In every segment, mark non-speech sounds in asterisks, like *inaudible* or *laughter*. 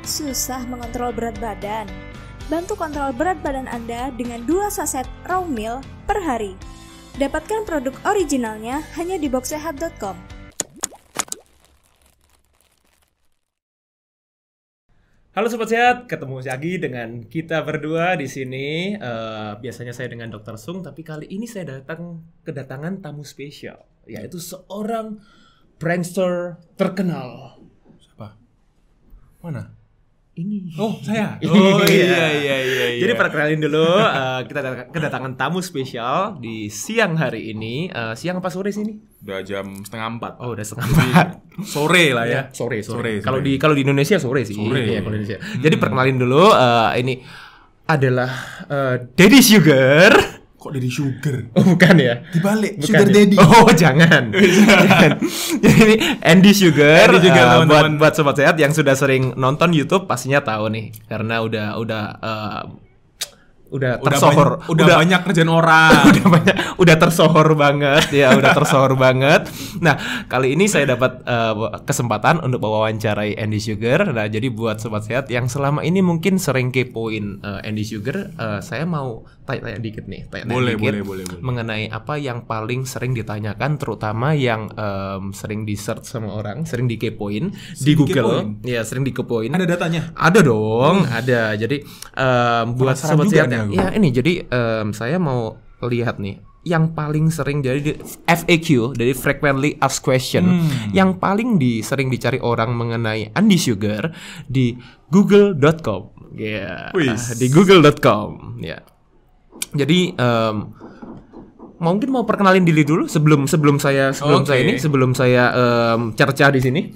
Susah mengontrol berat badan? Bantu kontrol berat badan Anda dengan 2 saset raw meal per hari. Dapatkan produk originalnya hanya di boxsehat.com. Halo Sobat Sehat, ketemu lagi dengan kita berdua di sini. Uh, biasanya saya dengan dokter Sung, tapi kali ini saya datang kedatangan tamu spesial, yaitu seorang prankster terkenal. Siapa? Mana? ini. Oh, saya. *laughs* Oh iya iya iya. iya. Jadi perkenalin dulu uh, kita kedatangan tamu spesial di siang hari ini. Uh, siang apa sore sih ini? Udah jam setengah empat. Oh, udah setengah empat. sore lah ya. Iya, sore sore. Kalau di kalau di Indonesia sore sih. Sore. Iya, kalau Indonesia. Hmm. Jadi perkenalin dulu uh, ini adalah uh, Daddy Sugar kok dari sugar? *laughs* Oh, bukan ya? Dibalik, bukan sugar ya? daddy. Oh, jangan. *laughs* Iya. jangan. Jadi Andy Sugar, Andy sugar uh, eh, teman -teman. buat buat sobat sehat yang sudah sering nonton YouTube pastinya tahu nih karena udah udah uh, udah tersohor udah, banyak, udah, banyak kerjaan orang *laughs* udah banyak udah tersohor banget ya udah tersohor banget nah kali ini saya dapat uh, kesempatan untuk bawa wawancarai Andy Sugar nah jadi buat sobat sehat yang selama ini mungkin sering kepoin uh, Andy Sugar uh, saya mau tanya-tanya dikit nih tanya-tanya boleh, dikit boleh, boleh, boleh. mengenai apa yang paling sering ditanyakan terutama yang um, sering di search sama orang sering dikepoin sering di Google dikepoin. ya sering dikepoin ada datanya ada dong ada jadi um, buat sobat sehat ya ya Ya ini jadi um, saya mau lihat nih yang paling sering jadi FAQ dari frequently asked question hmm. yang paling di, sering dicari orang mengenai Andy Sugar di google.com ya yeah. uh, di google.com ya yeah. jadi um, mungkin mau perkenalin diri dulu sebelum sebelum saya sebelum okay. saya ini sebelum saya um, cercah di sini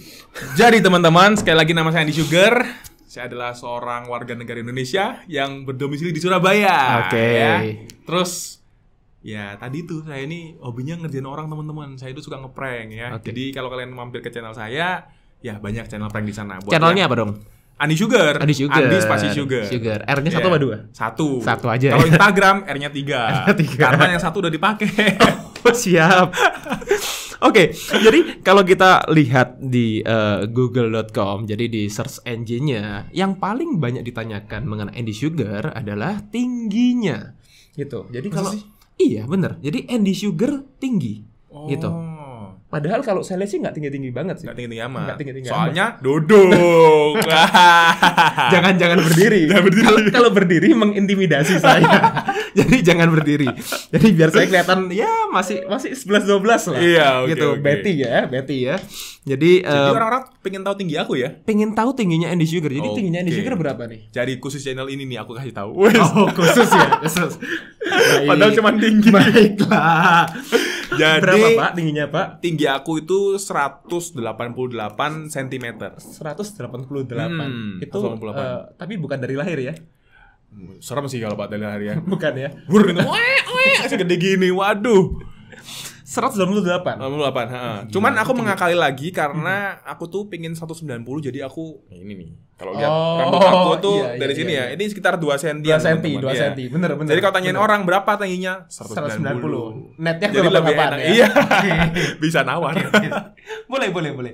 jadi teman-teman sekali lagi nama saya Andy Sugar saya adalah seorang warga negara Indonesia yang berdomisili di Surabaya. Oke. Okay. Ya. Terus ya tadi tuh saya ini hobinya ngerjain orang teman-teman. Saya itu suka ngeprank ya. Okay. Jadi kalau kalian mampir ke channel saya, ya banyak channel prank di sana. Buat Channelnya ya. apa dong? Andi Sugar. Andi Sugar. Andi spasi Sugar. Sugar. R-nya satu yeah. apa dua? Satu. Satu aja. Kalau ya. Instagram R-nya tiga. R-nya tiga. Karena yang satu udah dipakai. Oh siap. Oke, okay, jadi kalau kita lihat di uh, eh, google.com, jadi di search engine-nya, yang paling banyak ditanyakan mengenai Andy Sugar adalah tingginya. Gitu. Jadi kalau Iya, bener. Jadi Andy Sugar tinggi. Oh. Gitu. Padahal kalau saya lihat sih nggak tinggi-tinggi banget sih. Nggak tinggi-tinggi amat. Nggak tinggi-tinggi Soalnya duduk. Jangan-jangan *laughs* berdiri. Jangan berdiri. kalau berdiri mengintimidasi saya. *laughs* *laughs* jadi jangan berdiri. Jadi biar saya kelihatan ya masih masih 11 12 lah. Iya, okay, gitu. Okay. Betty ya, Betty ya. Jadi Jadi um, orang-orang pengen tahu tinggi aku ya. Pengen tahu tingginya Andy Sugar. Jadi okay. tingginya Andy Sugar berapa nih? Jadi khusus channel ini nih aku kasih tahu. Oh, *laughs* khusus ya. Khusus. *laughs* Padahal cuma tinggi. Baiklah. Jadi berapa Pak tingginya Pak? Tinggi aku itu 188 cm. 188. Hmm, itu 188. Uh, eh, tapi bukan dari lahir ya. Hmm. Serem sih kalau Pak hari ya *laughs* Bukan ya? Bur gitu. Weh, gede gini. Waduh. 198. 98, heeh. Cuman aku mengakali lagi karena hmm. aku tuh pingin 190 jadi aku nah ini nih. Kalau lihat oh, rambut aku tuh iya, iya, dari sini iya. ya. Iya. Ini sekitar 2 cm. 2 cm, 2 cm. Ya. Bener, bener. Jadi kalau tanyain bener. orang berapa tingginya? 190. 190. Netnya jadi lebih enak. Ya? Iya. *laughs* Bisa nawar. *laughs* boleh, boleh, boleh.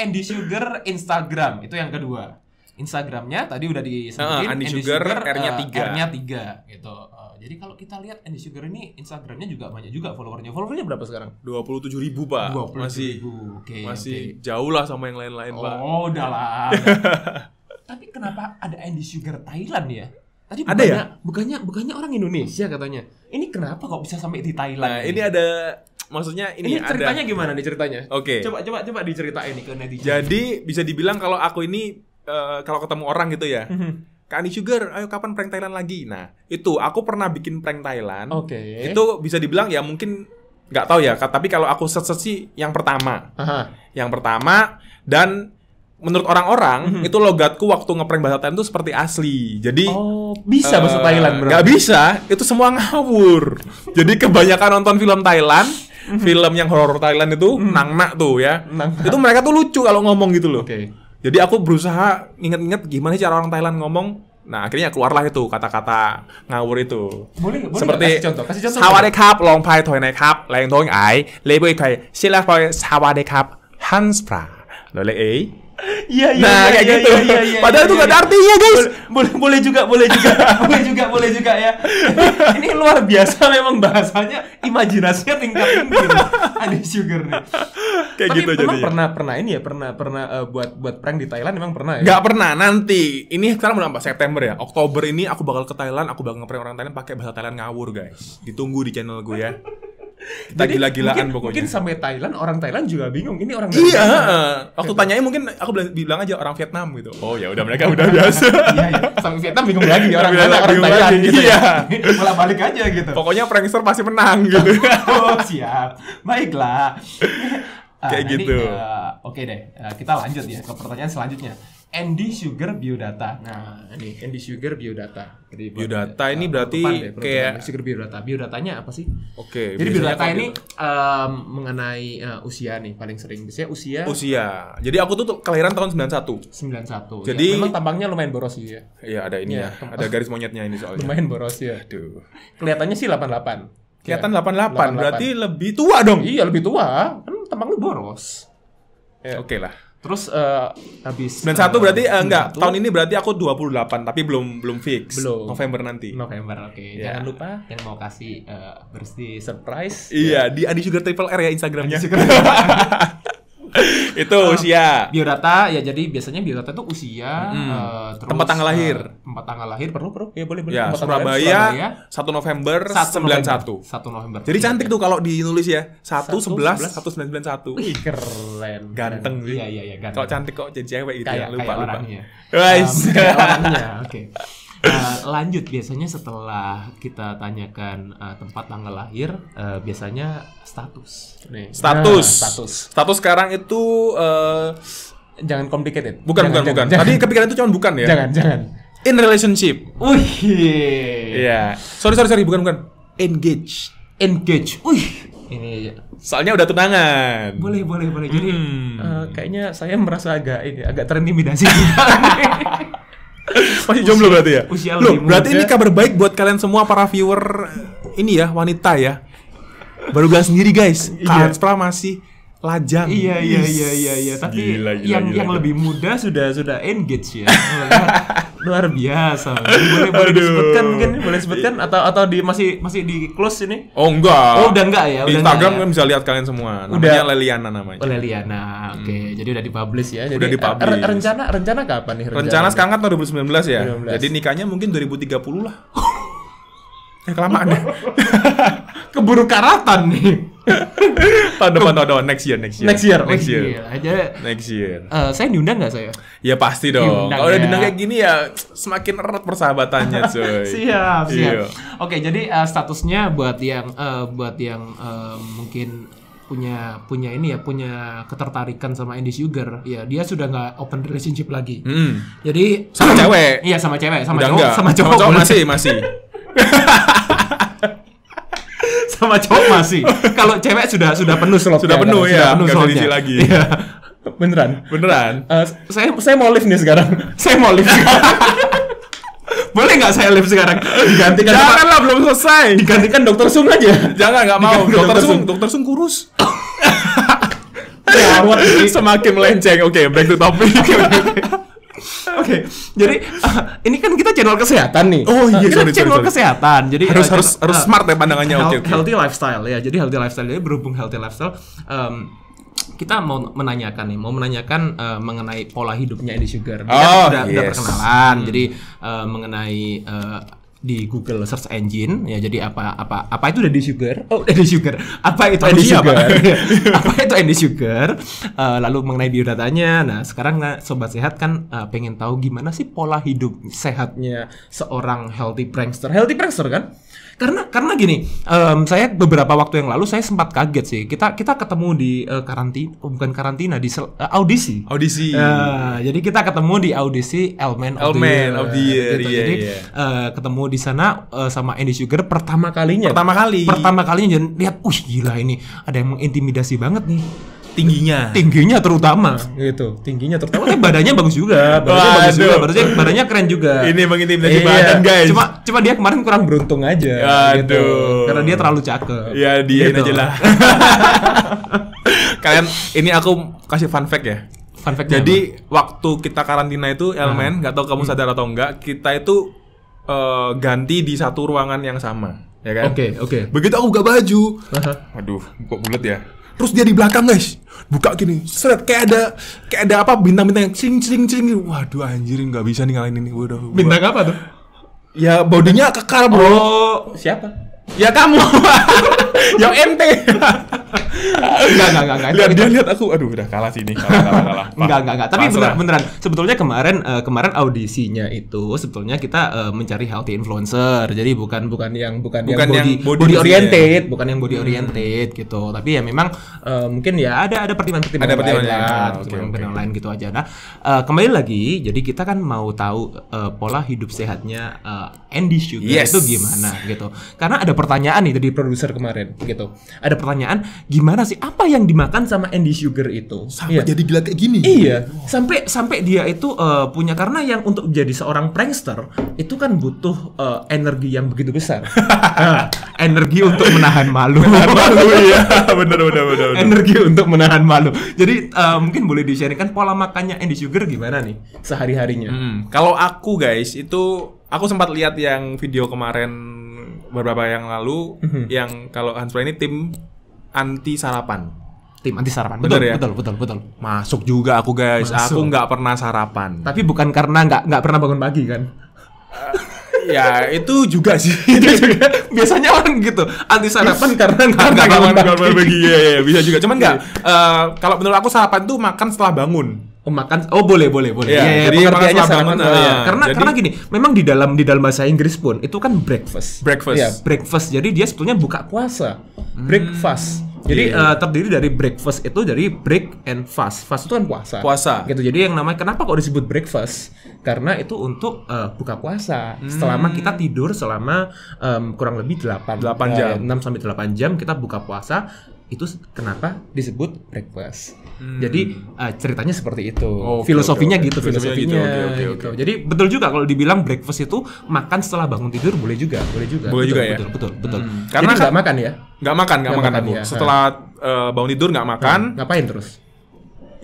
Andy Sugar Instagram itu yang kedua. Instagramnya tadi udah hmm. disebutin uh, Andy, Andy Sugar, Sugar R-nya eh, tiga, uh, R-nya tiga gitu. Uh, jadi kalau kita lihat Andy Sugar ini Instagramnya juga banyak juga followernya. Followernya berapa sekarang? Dua puluh tujuh ribu pak. Dua puluh masih, ribu. Okay, masih okay. jauh lah sama yang lain-lain oh, pak. Oh udahlah. *laughs* Tapi kenapa ada Andy Sugar Thailand ya? Tadi ada ya? Bukannya bukannya orang Indonesia katanya. Ini kenapa kok bisa sampai di Thailand? Nah, ini, ini ada maksudnya ini, ini ceritanya ada. gimana nih ceritanya? Oke. Okay. Coba coba coba diceritain nih ke netizen. Jadi bisa dibilang kalau aku ini Eh, kalau ketemu orang gitu ya. mm Kak Ani Sugar, ayo kapan prank Thailand lagi? Nah, itu aku pernah bikin prank Thailand. Oke. Okay. Itu bisa dibilang ya mungkin nggak tahu ya, tapi kalau aku search sih yang pertama. Aha. Yang pertama dan menurut orang-orang mm -hmm. itu logatku waktu ngeprank bahasa Thailand itu seperti asli. Jadi oh, bisa uh, eh, bahasa Thailand, Bro. Gak bisa, itu semua ngawur. *laughs* Jadi kebanyakan nonton film Thailand mhm. film yang horor Thailand itu mm. nang nak tuh ya. Nang Itu mereka tuh lucu kalau ngomong gitu loh. Okay. Jadi aku berusaha inget-inget gimana cara orang Thailand ngomong. Nah, akhirnya keluarlah itu kata-kata ngawur itu. Boleh, boleh Seperti kasih contoh, kasih contoh. long pai toy naik kap, lain toy ai, lebo ikai, silah pai hans pra. Lole ei, Iya iya. Nah, ya, kayak ya, gitu. Ya, ya, Padahal ya, itu ya, gak ada iya. artinya, guys. Boleh boleh juga, boleh juga. *laughs* boleh juga, boleh juga ya. *laughs* Ini luar biasa memang bahasanya, imajinasinya tingkat tinggi. Ada sugar nih. Kayak Tapi gitu jadi. jadinya. pernah pernah ini ya, pernah pernah uh, buat buat prank di Thailand memang pernah ya. Gak pernah. Nanti ini sekarang bulan apa? September ya. Oktober ini aku bakal ke Thailand, aku bakal ngeprank orang Thailand pakai bahasa Thailand ngawur, guys. Ditunggu di channel gue ya. Kita gila-gilaan pokoknya. Mungkin sampai Thailand orang Thailand juga bingung ini orang Iya, waktu gitu. tanyain mungkin aku bilang aja orang Vietnam gitu. Oh ya udah mereka udah *laughs* biasa. iya, iya. Sampai Vietnam bingung lagi orang Thailand, orang Thailand lagi. gitu. Ya. Iya. *laughs* Malah balik aja gitu. Pokoknya prankster pasti menang gitu. *laughs* oh, siap. Baiklah. Kayak nah, gitu. uh, Oke okay deh, uh, kita lanjut ya ke pertanyaan selanjutnya Andy Sugar Biodata. Nah, ini Andy Sugar Biodata. Jadi biodata ini uh, berarti deh, kayak Sugar Biodata. Biodatanya apa sih? Oke. Okay, Jadi biodata ini um, mengenai uh, usia nih paling sering biasanya usia. Usia. Jadi aku tuh kelahiran tahun 91. 91. Ya, Jadi ya, memang tampangnya lumayan boros sih ya. Iya, ada ini ya. ya. Ada garis monyetnya ini soalnya. lumayan boros ya. Aduh. Kelihatannya sih 88. Kelihatan ya. 88, 88, berarti lebih tua dong. Iya, lebih tua. Kan tampang lu boros. Ya. Oke okay lah. Terus uh, habis 91 uh, eh, berarti uh, enggak, tahun ini berarti aku 28 tapi belum belum fix. Belum. November nanti. November, oke. Okay. Iya. Yeah. Jangan lupa yang mau kasih uh, bersih surprise. Iya, yeah, yeah. di Adi Sugar Triple R ya Instagramnya. Adi *laughs* *laughs* itu uh, usia biodata ya jadi biasanya biodata itu usia hmm. uh, terus, tempat tanggal lahir uh, tempat tanggal lahir perlu perlu ya boleh boleh ya, Surabaya, Surabaya 1 November sembilan satu satu November jadi iya, cantik iya. tuh kalau dinulis ya satu 11 1991 satu keren ganteng sih iya iya iya ganteng kalau cantik kok jadi cewek gitu ya, kayak, ya lupa lupa orangnya. Um, orangnya oke okay. Eh, lanjut biasanya setelah kita tanyakan uh, tempat tanggal lahir uh, biasanya status nih. status nah, status status sekarang itu uh, jangan complicated bukan jangan, bukan jangan, bukan jangan. tadi kepikiran itu cuma bukan ya jangan jangan in relationship wih ya sorry sorry sorry bukan bukan engage engage wih ini soalnya udah tunangan boleh boleh boleh jadi hmm. uh, kayaknya saya merasa agak ini agak terintimidasi *laughs* Masih jomblo berarti ya? Usia Loh, berarti muda. ini kabar baik buat kalian semua para viewer ini ya, wanita ya. Baru bilang sendiri guys, Kak iya. masih lajang. Iya iya iya iya iya. Tapi gila, gila, yang gila, yang gila. lebih muda sudah sudah engage ya. *laughs* Luar biasa. Boleh boleh Aduh. disebutkan mungkin boleh disebutkan atau atau di masih masih di close ini? Oh enggak. Oh udah enggak ya. Udah di Instagram kan ya? kan bisa lihat kalian semua. Namanya udah. Leliana namanya. Oh, Leliana. Oke, okay. hmm. jadi udah dipublish ya. Jadi udah eh, dipublish. Re rencana rencana kapan nih rencana? Rencana sekarang kan tahun 2019 ya. 2019. Jadi nikahnya mungkin 2030 lah. *laughs* Ya, kelamaan ya. *laughs* Keburu karatan nih tahun depan tahun depan next year next year next year next year, aja next year. year uh, saya diundang nggak saya ya pasti dong kalau udah ya. diundang kayak gini ya semakin erat persahabatannya *laughs* cuy siap iya. siap oke oke jadi uh, statusnya buat yang uh, buat yang uh, mungkin punya punya ini ya punya ketertarikan sama Andy Sugar ya dia sudah nggak open relationship lagi hmm. jadi sama cewek iya sama cewek sama udah cowok enggak. sama cowok, sama cowok masih masih *laughs* *laughs* sama cowok masih. Kalau cewek sudah sudah penuh slot. Sudah penuh ya. Sudah iya, penuh gak slotnya. lagi. Iya. Beneran. Beneran. Uh, saya saya mau lift nih sekarang. saya mau lift. *laughs* Boleh nggak saya lift sekarang? Digantikan Janganlah belum selesai. Digantikan dokter Sung aja. Jangan nggak mau. dokter, dokter Sung, dokter Sung kurus. *laughs* Semakin melenceng. Oke, okay, back to topic. Oke, okay, jadi uh, *laughs* ini kan kita channel kesehatan nih. Oh iya, kita sorry, channel sorry, sorry. kesehatan. Jadi harus uh, harus channel, harus eh, smart ya pandangannya. Health, okay, okay. Healthy lifestyle ya. Jadi healthy lifestyle jadi berhubung healthy lifestyle. Um, kita mau menanyakan nih, mau menanyakan uh, mengenai pola hidupnya Eddie Sugar. Dia oh, kan udah, yes. udah perkenalan, hmm. jadi uh, mengenai uh, di Google search engine ya jadi apa apa apa itu di Sugar oh di Sugar iya, *laughs* apa itu Andy Sugar apa? apa itu Andy Sugar uh, eh, lalu mengenai biodatanya nah sekarang nah, sobat sehat kan uh, pengen tahu gimana sih pola hidup sehatnya seorang healthy prankster healthy prankster kan karena karena gini, um, saya beberapa waktu yang lalu saya sempat kaget sih. Kita kita ketemu di uh, eh, karantina, oh, bukan karantina di sel, uh, audisi. Audisi. Uh, jadi kita ketemu di audisi Elman Elman. of Gitu. Yeah, jadi yeah. Iya. Uh, ketemu di sana uh, sama Andy Sugar pertama kalinya. Pertama kali. Pertama kalinya dan lihat, uh gila ini ada yang mengintimidasi banget nih tingginya tingginya terutama gitu tingginya terutama tapi badannya bagus juga badannya Wah, bagus aduh. juga badannya badannya keren juga ini mengintimidasi iya. badan guys cuma cuma dia kemarin kurang beruntung aja gitu. aduh. gitu karena dia terlalu cakep ya dia gitu. aja lah *laughs* kalian ini aku kasih fun fact ya fun fact jadi apa? waktu kita karantina itu ah. elemen nggak hmm. tahu kamu hmm. sadar atau enggak kita itu uh, ganti di satu ruangan yang sama ya kan oke okay, oke okay. begitu aku buka baju uh -huh. aduh kok bulat ya terus dia di belakang guys buka gini seret kayak ada kayak ada apa bintang-bintang yang cing cing cing gitu. waduh anjirin, nggak bisa nih ngalahin ini udah bintang apa tuh ya bodinya kekar bro oh, siapa ya kamu *laughs* *laughs* yang ente enggak enggak enggak lihat dia lihat aku aduh udah kalah sini kalah kalah kalah enggak enggak enggak tapi beneran beneran sebetulnya kemarin uh, kemarin audisinya itu sebetulnya kita uh, mencari healthy influencer jadi bukan bukan yang bukan, bukan yang, body, yang body, body oriented ya. bukan yang body hmm. oriented gitu tapi ya memang uh, mungkin ya ada ada pertimbangan pertimbangan ada pertimbangan lain, ya. gitu, lain. Lah, okay, pertimbangan okay. gitu aja nah uh, kembali lagi jadi kita kan mau tahu uh, pola hidup sehatnya uh, Andy Sugar yes. itu gimana gitu karena ada pertanyaan nih dari produser kemarin Sugar gitu. Ada pertanyaan, gimana sih apa yang dimakan sama Andy Sugar itu? Sampai ya. jadi gila kayak gini. Iya. Sampai sampai dia itu uh, punya karena yang untuk jadi seorang prankster itu kan butuh uh, energi yang begitu besar. *laughs* Nah, energi untuk menahan malu. menahan malu ya. *laughs* Benar benar benar. Energi untuk menahan malu. Jadi uh, mungkin boleh di kan pola makannya Andy Sugar gimana nih sehari-harinya? Hmm. Kalau aku guys itu aku sempat lihat yang video kemarin beberapa yang lalu mm-hmm. yang kalau Hans ini tim anti sarapan. Tim anti sarapan. Betul, betul ya? Betul, betul, betul. Masuk juga aku guys. Masuk. Aku nggak pernah sarapan. Tapi bukan karena nggak nggak pernah bangun pagi kan? Eh, ya itu juga sih *laughs* itu juga biasanya orang gitu anti sarapan karena nggak nggak bangun bangun pagi ya, ya bisa juga cuman nggak uh, kalau menurut aku sarapan tuh makan setelah bangun makan oh boleh boleh boleh yeah, yeah, iya, jadi pengertiannya sarapan nah, ya. karena jadi, karena gini memang di dalam di dalam bahasa Inggris pun itu kan breakfast breakfast ya breakfast jadi dia sebetulnya buka puasa hmm. breakfast jadi yeah. Iya, iya. uh, terdiri dari breakfast itu dari break and fast. Fast itu kan puasa. Puasa. Gitu. Jadi yang namanya kenapa kok disebut breakfast? Karena itu untuk uh, buka puasa. Hmm. Selama kita tidur selama um, kurang lebih 8 8 eh, jam. Uh, 6 sampai 8 jam kita buka puasa itu kenapa disebut breakfast. Hmm. Jadi uh, ceritanya seperti itu. Oh, filosofinya okay, okay. gitu, filosofinya, filosofinya gitu. Okay, okay, gitu. Jadi betul juga kalau dibilang breakfast itu makan setelah bangun tidur boleh juga, boleh juga. Boleh betul, juga ya. Betul, betul, betul. Hmm. Karena nggak makan ya? Nggak makan, nggak makan, makan Ya. Setelah uh, bangun tidur nggak makan. Hmm. Ngapain terus?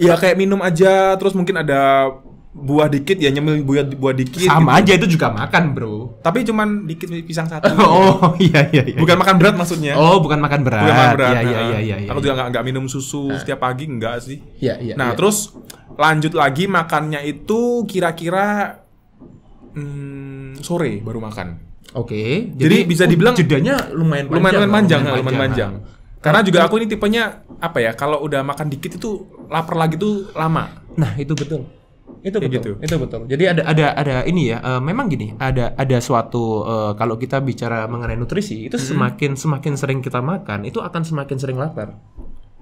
Ya kayak minum aja, terus mungkin ada buah dikit ya nyemil buah buah dikit sama gitu. aja itu juga makan bro tapi cuman dikit pisang satu *laughs* oh gitu. iya, iya iya bukan makan berat maksudnya oh bukan makan berat bukan makan berat iya iya iya, iya, iya aku juga iya. nggak minum susu nah. setiap pagi enggak sih iya iya nah iya. terus lanjut lagi makannya itu kira-kira hmm, sore baru makan oke okay, jadi, jadi bisa dibilang jedanya lumayan lumayan panjang lumayan, lumayan panjang, lumayan panjang. Karena nah, juga aku ini tipenya apa ya? Kalau udah makan dikit itu lapar lagi tuh lama. Nah itu betul itu betul. Gitu. Itu betul. Jadi ada ada ada ini ya. Uh, memang gini, ada ada suatu uh, kalau kita bicara mengenai nutrisi itu hmm. semakin semakin sering kita makan itu akan semakin sering lapar.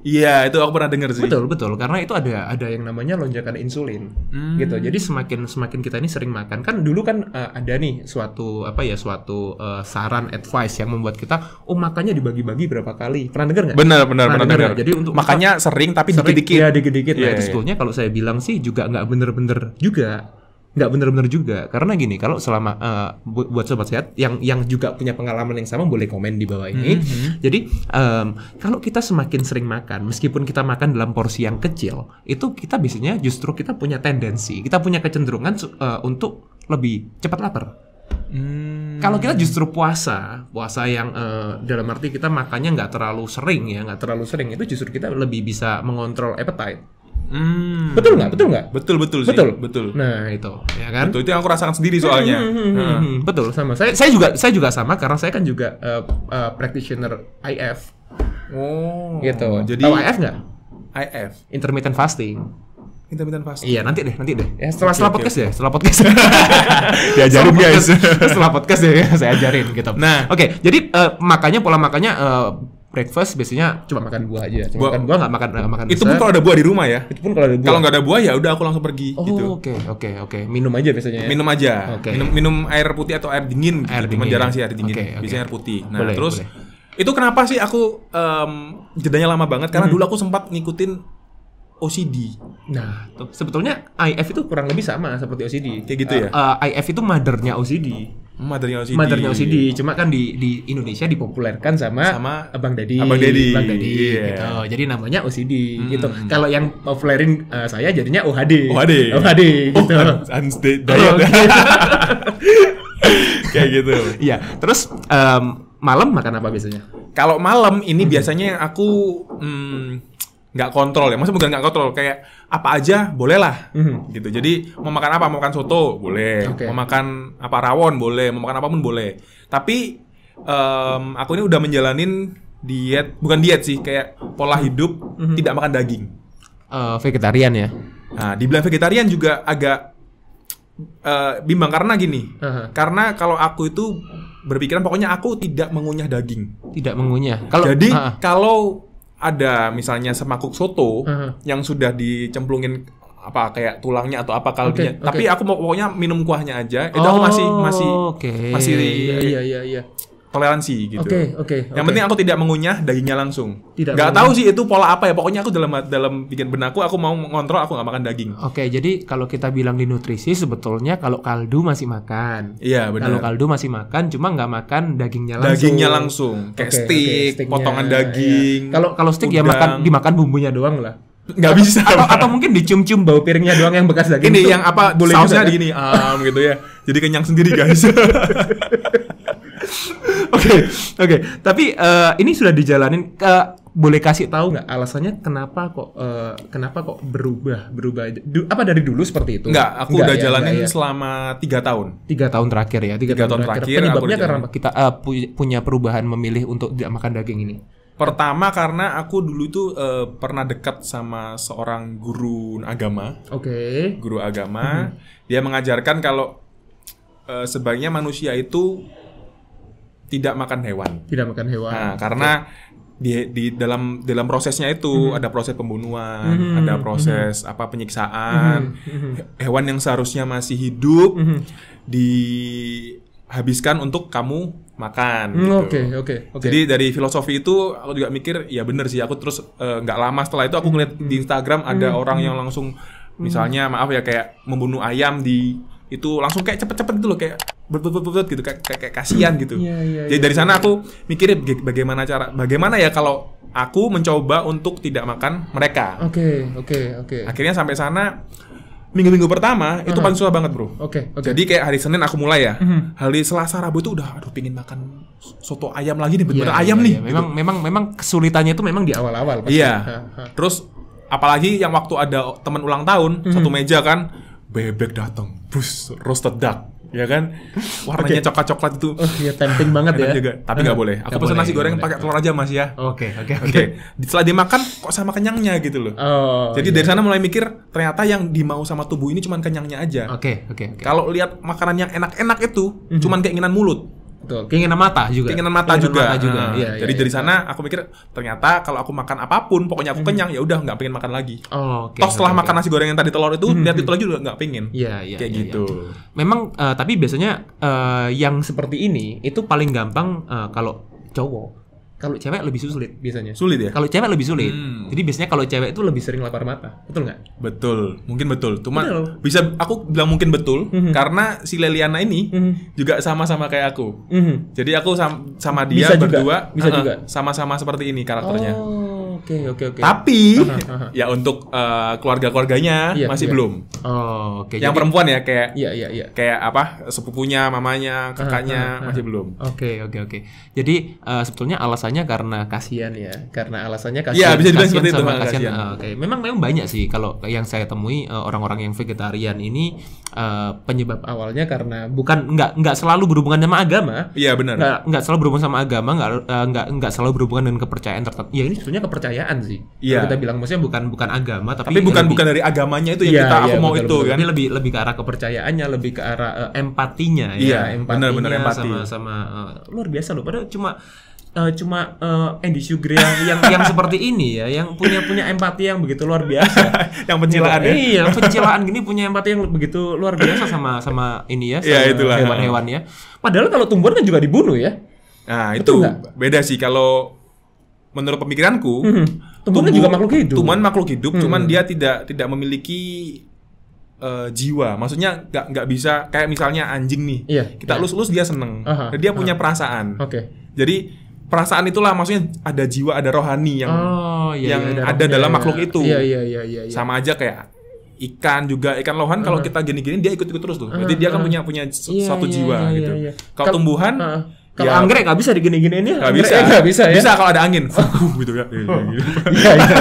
Iya, itu aku pernah dengar sih. Betul, betul. Karena itu ada ada yang namanya lonjakan insulin. Hmm. Gitu. Jadi semakin semakin kita ini sering makan kan dulu kan uh, ada nih suatu apa ya suatu uh, saran advice yang membuat kita oh makannya dibagi-bagi berapa kali. Pernah dengar nggak? Benar, benar, pernah, dengar. Jadi untuk makannya sering tapi dikit-dikit. Ya, dikit-dikit. Yeah, nah, iya, itu iya, iya. sebetulnya kalau saya bilang sih juga nggak bener-bener juga nggak benar-benar juga karena gini kalau selama uh, buat sobat sehat yang yang juga punya pengalaman yang sama boleh komen di bawah ini mm -hmm. jadi um, kalau kita semakin sering makan meskipun kita makan dalam porsi yang kecil itu kita biasanya justru kita punya tendensi kita punya kecenderungan uh, untuk lebih cepat lapar Hmm. Kalau kita justru puasa, puasa yang uh, dalam arti kita makannya nggak terlalu sering ya, nggak terlalu sering itu justru kita lebih bisa mengontrol appetite Hmm. Betul nggak? Betul nggak? Betul betul sih. Betul betul. Nah itu, ya kan? Betul itu yang aku rasakan sendiri soalnya. Hmm, hmm, hmm, hmm. Nah. hmm. Betul sama. Saya saya juga saya juga sama karena saya kan juga uh, uh, practitioner IF. Oh. Gitu. Jadi Tahu IF nggak? IF. Intermittent fasting. Intermittent fasting. Iya nanti deh nanti deh. Ya, setelah okay, setelah okay. podcast ya, setelah podcast. *laughs* Diajarin setelah guys. *laughs* setelah podcast ya *laughs* saya ajarin gitu. Nah oke okay, jadi uh, makanya pola makannya uh, breakfast biasanya cuma makan buah aja. Cuma buah. makan buah nggak makan gak makan. Itu pun kalau ada buah di rumah ya. Itu pun kalau ada buah. Kalau nggak ada buah ya udah aku langsung pergi. Oh oke gitu. oke okay, oke. Okay, okay. Minum aja biasanya. Ya? Minum aja. Okay. Minum minum air putih atau air dingin. Gitu. Air dingin. jarang sih air dingin. Okay, okay. Biasanya air putih. Nah boleh, terus boleh. itu kenapa sih aku um, jedanya lama banget? Karena hmm. dulu aku sempat ngikutin OCD. Nah, tuh sebetulnya IF itu kurang lebih sama seperti OCD. Kayak gitu ya. Uh, eh, uh, eh, IF itu mothernya OCD. Mothernya OCD. Mothernya OCD. Cuma kan di di Indonesia dipopulerkan sama, sama Abang Dedi. Abang Dedi. Abang Dedi iya. yeah. gitu. Jadi namanya OCD hmm. gitu. Kalau yang populerin uh, eh, saya jadinya OHD. OHD. OHD gitu. Oh, gitu. *laughs* Kayak gitu. Iya. Terus um, malam makan apa biasanya? Kalau malam ini biasanya yang aku hmm, nggak kontrol ya maksudnya bukan nggak kontrol kayak apa aja boleh lah mm-hmm. gitu jadi mau makan apa mau makan soto boleh okay. mau makan apa rawon boleh mau makan apapun boleh tapi um, aku ini udah menjalanin diet bukan diet sih kayak pola hidup mm-hmm. tidak makan daging uh, vegetarian ya nah dibilang vegetarian juga agak uh, bimbang karena gini uh-huh. karena kalau aku itu berpikiran pokoknya aku tidak mengunyah daging tidak mengunyah kalau jadi uh-huh. kalau ada misalnya semakuk soto uh hmm. -huh. yang sudah dicemplungin apa kayak tulangnya atau apa kaldunya. Okay, okay. Tapi aku pokoknya minum kuahnya aja. Itu oh, aku masih masih oh, okay. masih iya iya iya. iya toleransi gitu. Oke, okay, oke. Okay, okay. Yang penting aku tidak mengunyah dagingnya langsung. Tidak. Gak tahu sih itu pola apa ya. Pokoknya aku dalam dalam bikin benakku aku mau ngontrol aku nggak makan daging. Oke, okay, jadi kalau kita bilang di nutrisi sebetulnya kalau kaldu masih makan. Iya, benar. Kalau kaldu masih makan cuma nggak makan dagingnya langsung. Dagingnya langsung. Kayak okay, steak, okay, potongan iya. daging. Kalau iya. kalau steak ya udang. ya makan dimakan bumbunya doang lah nggak bisa atau, atau mungkin dicium-cium bau piringnya doang yang bekas daging ini yang apa boleh sausnya juga, gini um, gitu ya jadi kenyang sendiri guys *laughs* *laughs* Oke, oke. Tapi uh, ini sudah dijalanin. Uh, boleh kasih tahu nggak alasannya kenapa kok uh, kenapa kok berubah berubah du, apa dari dulu seperti itu? Nggak, aku Enggak, udah ya, jalanin ya. selama tiga tahun. Tiga tahun terakhir ya, tiga, tiga tahun, terakhir. terakhir Penyebabnya karena kita uh, eh, pu punya perubahan memilih untuk tidak makan daging ini. Pertama karena aku dulu itu uh, pernah dekat sama seorang guru agama. Oke. Okay. Guru agama, hmm. dia mengajarkan kalau uh, sebaiknya manusia itu tidak makan hewan. Tidak makan hewan. Nah, karena di, di dalam dalam prosesnya itu hmm ada proses pembunuhan, hmm ada mm-hmm. proses hmm apa penyiksaan, hmm hewan yang seharusnya masih hidup hmm dihabiskan untuk kamu makan. Mm, gitu. Oke oke oke. Jadi dari filosofi itu aku juga mikir ya benar sih aku terus e, nggak uh, lama setelah itu aku ngeliat hmm di Instagram ada hmm orang yang langsung misalnya mm-hmm. maaf ya kayak membunuh ayam di itu langsung kayak cepet-cepet gitu loh kayak berbet gitu kayak kayak kasihan gitu. Yeah, yeah, Jadi yeah, dari sana iya. aku mikirnya bagaimana cara bagaimana ya kalau aku mencoba untuk tidak makan mereka. Oke, okay, oke, okay, oke. Okay. Akhirnya sampai sana minggu-minggu pertama uh-huh. itu paling susah banget, Bro. Oke, okay, okay. Jadi kayak hari Senin aku mulai ya. Uh-huh. Hari Selasa Rabu itu udah aduh pingin makan soto ayam lagi nih, benar yeah, ayam yeah, nih. Yeah. Gitu. Memang gitu. memang memang kesulitannya itu memang di awal-awal Iya. Yeah. Terus apalagi yang waktu ada teman ulang tahun uh-huh. satu mhm. meja kan bebek datang, bus roasted duck ya kan warnanya okay. coklat coklat itu oh, ya tempting banget ya juga. tapi nggak boleh aku pesan pesen nasi goreng pakai telur aja mas ya oke oke oke setelah dimakan kok sama kenyangnya gitu loh oh, jadi iya. dari sana mulai mikir ternyata yang dimau sama tubuh ini cuma kenyangnya aja oke okay, oke okay, okay. kalau lihat makanan yang enak-enak itu mm -hmm. cuman keinginan mulut Betul. Keinginan mata juga. Keinginan mata Keinginan juga. Mata juga. Nah, iya, jadi ya, dari sana aku mikir ternyata kalau aku makan apapun pokoknya aku hmm. kenyang ya udah nggak pengen makan lagi. Oh, okay, Toh setelah okay. makan nasi goreng yang tadi telur itu hmm. lihat itu lagi udah nggak pengen. Iya iya. Kayak ya, gitu. Ya. Memang uh, tapi biasanya uh, yang seperti ini itu paling gampang uh, kalau cowok kalau cewek lebih sulit biasanya. Sulit ya? Kalau cewek lebih sulit. Hmm. Jadi biasanya kalau cewek itu lebih sering lapar mata. Betul nggak? Betul. Mungkin betul. Cuma betul. bisa aku bilang mungkin betul mm -hmm. karena si Leliana ini mm -hmm. juga sama-sama kayak aku. Mm -hmm. Jadi aku sama, sama dia bisa berdua juga. bisa uh -uh, juga sama-sama seperti ini karakternya. Oh. Oke, oke, oke. Tapi *laughs* ya untuk uh, keluarga-keluarganya iya, masih iya. belum. Oh, oke. Okay. Yang Jadi, perempuan ya kayak Iya, iya, iya. kayak apa? sepupunya, mamanya, kakaknya uh, uh, uh, masih belum. Oke, okay, oke, okay, oke. Okay. Jadi uh, sebetulnya alasannya karena kasihan ya. Karena alasannya kasihan. Iya, bisa dibilang seperti itu. Kasihan. Uh, oke. Okay. Memang memang banyak sih kalau yang saya temui orang eh, orang-orang yang vegetarian ini uh, penyebab awalnya karena bukan nggak nggak selalu berhubungan sama agama. Iya, benar. Nggak, nggak selalu berhubungan sama agama, nggak uh, nggak nggak selalu berhubungan dengan kepercayaan tertentu. Ya ini sebetulnya kepercayaan kepercayaan sih. Yeah. kita bilang maksudnya bukan bukan agama tapi, tapi bukan lebih, bukan dari agamanya itu yang yeah, kita aku yeah, mau betul, itu betul. kan. ini lebih lebih ke arah kepercayaannya, lebih ke arah uh, empatinya ya. Iya, empatinya bener, bener, empati. sama sama uh, luar biasa loh. Padahal cuma uh, cuma uh, Andy Sugri yang yang, yang seperti ini ya, yang punya punya empati yang begitu luar biasa. *laughs* yang pencilaan ya. Iya, pencilaan gini punya empati yang begitu luar biasa sama sama ini ya, iya, sama ya, hewan-hewan ya. Padahal kalau tumbuhan kan juga dibunuh ya. Nah, Betul itu gak? beda sih kalau menurut pemikiranku hmm. tumbuh, tubuh, juga makhluk hidup tumbuhan makhluk hidup hmm. cuman dia tidak tidak memiliki uh, jiwa maksudnya nggak nggak bisa kayak misalnya anjing nih yeah. kita yeah. lus-lus dia seneng uh-huh. dia punya uh-huh. perasaan okay. jadi perasaan itulah maksudnya ada jiwa ada rohani yang oh, iya, yang iya, ada, ada dalam iya, makhluk itu iya, iya, iya, iya, sama aja kayak ikan juga ikan lohan uh -huh. kalau kita gini-gini dia ikut-ikut terus tuh berarti uh -huh. dia kan punya punya su- iya, suatu iya, jiwa iya, gitu iya, iya. kalau tumbuhan uh -huh kalau ya. anggrek nggak bisa digini gini ini, ya. Nggak bisa. Nggak bisa ya. Bisa kalau ada angin. *laughs* gitu ya. Oh. Iya iya. *laughs* ya okay.